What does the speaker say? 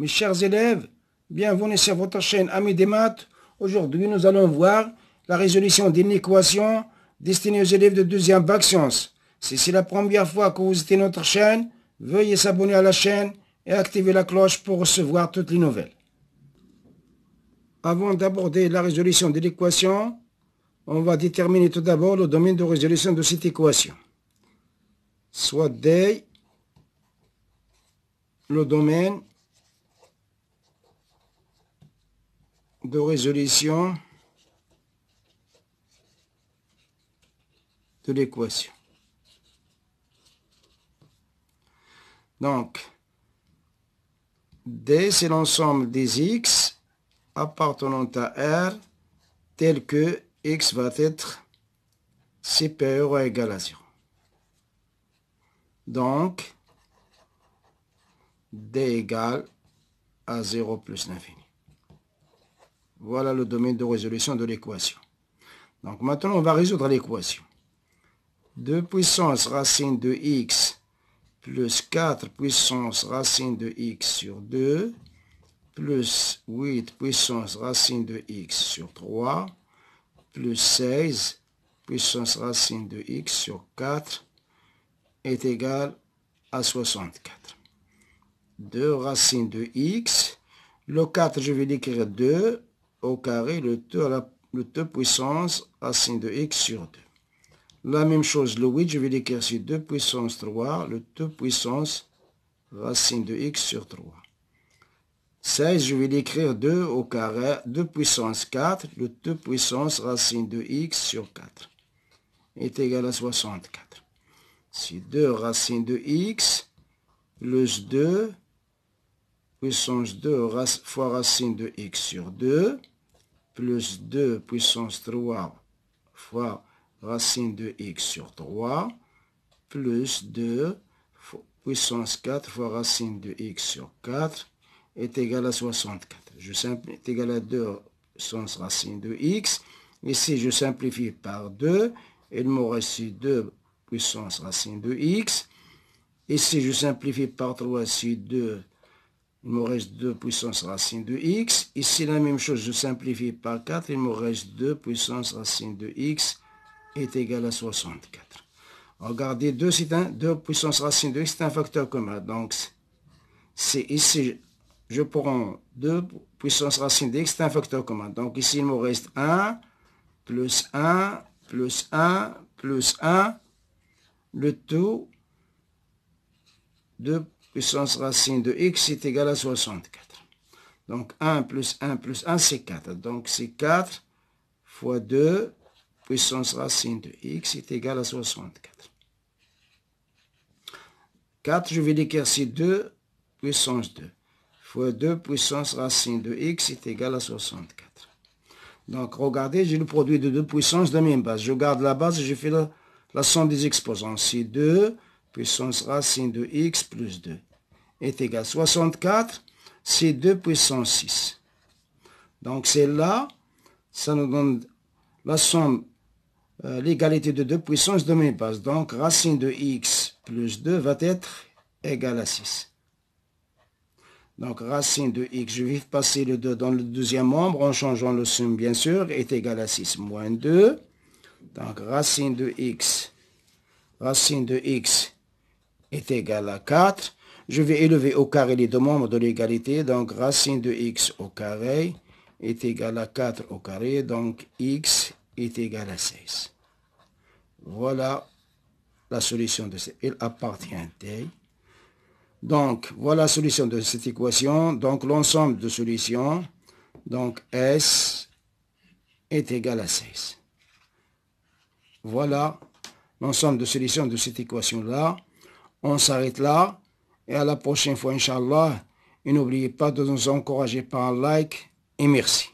Mes chers élèves, bienvenue sur votre chaîne Amis des Maths. Aujourd'hui, nous allons voir la résolution d'une équation destinée aux élèves de deuxième bac science. Si c'est la première fois que vous visitez notre chaîne, veuillez s'abonner à la chaîne et activer la cloche pour recevoir toutes les nouvelles. Avant d'aborder la résolution de l'équation, on va déterminer tout d'abord le domaine de résolution de cette équation. Soit D, le domaine de résolution de l'équation. Donc, D, c'est l'ensemble des x appartenant à R tel que x va être supérieur ou égal à 0. Donc, D égale à 0 plus l'infini. Voilà le domaine de résolution de l'équation. Donc maintenant, on va résoudre l'équation. 2 puissance racine de x plus 4 puissance racine de x sur 2 plus 8 puissance racine de x sur 3 plus 16 puissance racine de x sur 4 est égal à 64. 2 racine de x. Le 4, je vais l'écrire 2 au carré le 2 à la le 2 puissance racine de x sur 2. La même chose, le 8, je vais l'écrire sur 2 puissance 3, le 2 puissance racine de x sur 3. 16, je vais l'écrire 2 au carré, 2 puissance 4, le 2 puissance racine de x sur 4 est égal à 64. Si 2 racine de x, plus 2 puissance 2 fois racine de x sur 2, plus 2 puissance 3 fois racine de x sur 3, plus 2 puissance 4 fois racine de x sur 4 est égal à 64. Je simplifie, est égal à 2 puissance racine de x. Ici, je simplifie par 2. Il me reste 2 puissance racine de x. Ici, je simplifie par 3, ici 2 il me reste 2 puissance racine de x. Ici, la même chose, je simplifie par 4. Il me reste 2 puissance racine de x est égal à 64. Regardez, 2, un, 2 puissance racine de x, c'est un facteur commun. Donc, c'est ici, je prends 2 puissance racine de x, c'est un facteur commun. Donc, ici, il me reste 1, plus 1, plus 1, plus 1. Le tout, de puissance racine de x est égal à 64. Donc 1 plus 1 plus 1, c'est 4. Donc c'est 4 fois 2 puissance racine de x est égal à 64. 4, je vais l'écrire, c'est 2 puissance 2 fois 2 puissance racine de x est égal à 64. Donc regardez, j'ai le produit de deux puissances de même base. Je garde la base et je fais la, la somme des exposants. C'est 2 puissance racine de x plus 2 est égal à 64, c'est 2 puissance 6. Donc c'est là, ça nous donne la somme, euh, l'égalité de 2 puissance de mes bases. Donc racine de x plus 2 va être égale à 6. Donc racine de x, je vais passer le 2 dans le deuxième membre en changeant le somme bien sûr, est égal à 6 moins 2. Donc racine de x, racine de x est égal à 4. Je vais élever au carré les deux membres de l'égalité, donc racine de x au carré est égal à 4 au carré, donc x est égal à 16. Voilà la solution de cette. Il appartient à Donc, voilà la solution de cette équation. Donc, l'ensemble de solutions, donc S est égal à 16. Voilà l'ensemble de solutions de cette équation-là. On s'arrête là. Et à la prochaine fois, Inch'Allah. Et n'oubliez pas de nous encourager par un like. Et merci.